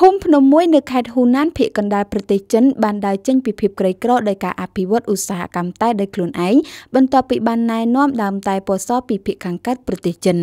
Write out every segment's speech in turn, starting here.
ភូមិភ្នំមួយនៅខេត្តហ៊ូណានភូមិកណ្ដាលប្រទេសចិនបានដើរចេញពីភាពក្រីក្រដោយការអភិវឌ្ឍឧស្សាហកម្មតែដោយខ្លួនឯងបន្ទាប់ពីបានណែនាំដើមតែពណ៌សពីភូមិខាងកើតប្រទេសចិន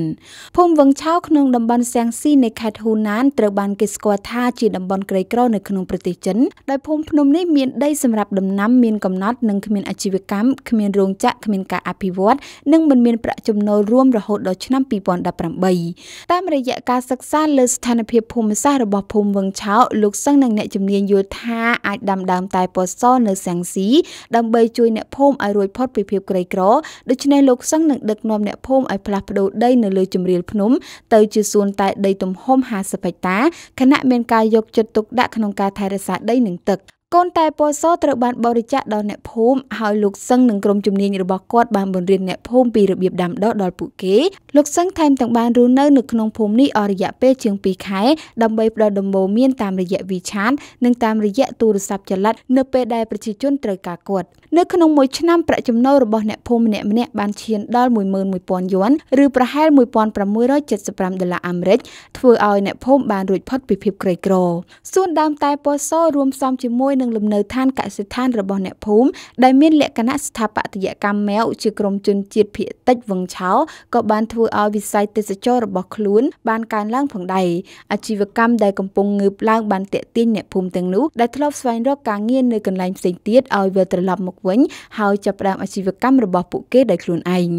ភូមិវឹងឆៅក្នុងតំបន់សៀងស៊ីនៃខេត្តហ៊ូណានត្រូវបានគេស្គាល់ថាជាតំបន់ក្រីក្រនៅក្នុងប្រទេសចិនដោយភូមិភ្នំនេះមានដីសម្រាប់ដំណាំមានកំណត់និងគ្មានអាជីវកម្មគ្មានរោងចក្រគ្មានការអភិវឌ្ឍនិងមិនមានប្រាក់ចំណូលរួមរហូតដល់ឆ្នាំ2018តាមរយៈការសិក្សាលើស្ថានភាពភូមិសាស្ត្ររបស់ភូមិវង្សឆោលោកសឹងនិងអ្នកជំនាញយល់ថាអាចដាំដើមតែពណ៌សនៅសាំងស៊ីដើម្បីជួយអ្នកភូមិឲ្យរួចផុតពីភាពក្រីក្រដូច្នេះលោកសឹងនឹងដឹកនាំអ្នកភូមិឲ្យផ្លាស់ប្ដូរដីនៅលើជំរាលភ្នំទៅជាសួនតែដីទំហំ50ហិកតាខណៈមានការយកចិត្តទុកដាក់ក្នុងការថែរក្សាដីនិងទឹកកូនតែពណ៌សត្រូវបានបរិច្ចាគដល់អ្នកភូមិហើយលោកសឹងនិងក្រុមជំនាញរបស់គាត់បានបង្រៀនអ្នកភូមិពីរបៀបដាំដុះដល់ពួកគេលោកសឹងថែមទាំងបានរស់នៅនៅក្នុងភូមិនេះអស់រយៈពេលជាង2ខែដើម្បីផ្ដល់ដំបូន្មានតាមរយៈវីឆាតនិងតាមរយៈទូរស័ព្ទចល័តនៅពេលដែលប្រជាជនត្រូវការគាត់នៅក្នុងមួយឆ្នាំប្រាក់ចំណូលរបស់អ្នកភូមិម្នាក់ម្នាក់បានឈានដល់11,000យន់ឬប្រហែល1,675ដុល្លារអាមេរិកធ្វើឲ្យអ្នកភូមិបានរួចផុតពីភាពក្រីក្រសួនដើមតែពណ៌សរួមផ្សំជាមួយនិងលំនៅឋានកសិដ្ឋានរបស់អ្នកភូមិដែលមានលក្ខណៈស្ថាបត្យកម្មម៉ែវជាក្រុមជនជាតិភៀកតិចវងឆោក៏បានធ្វើឲ្យវិស័យទេសចររបស់ខ្លួនបានកើនឡើងផងដែរអាជីវកម្មដែលកំពុងងើបឡើងបានទាក់ទាញអ្នកភូមិទាំងនោះដែលធ្លាប់ស្វែងរកការងារនៅកន្លែងផ្សេងទៀតឲ្យវិលត្រឡប់មកវិញហើយចាប់ផ្ដើមអាជីវកម្មរបស់ពួកគេដោយខ្លួនឯង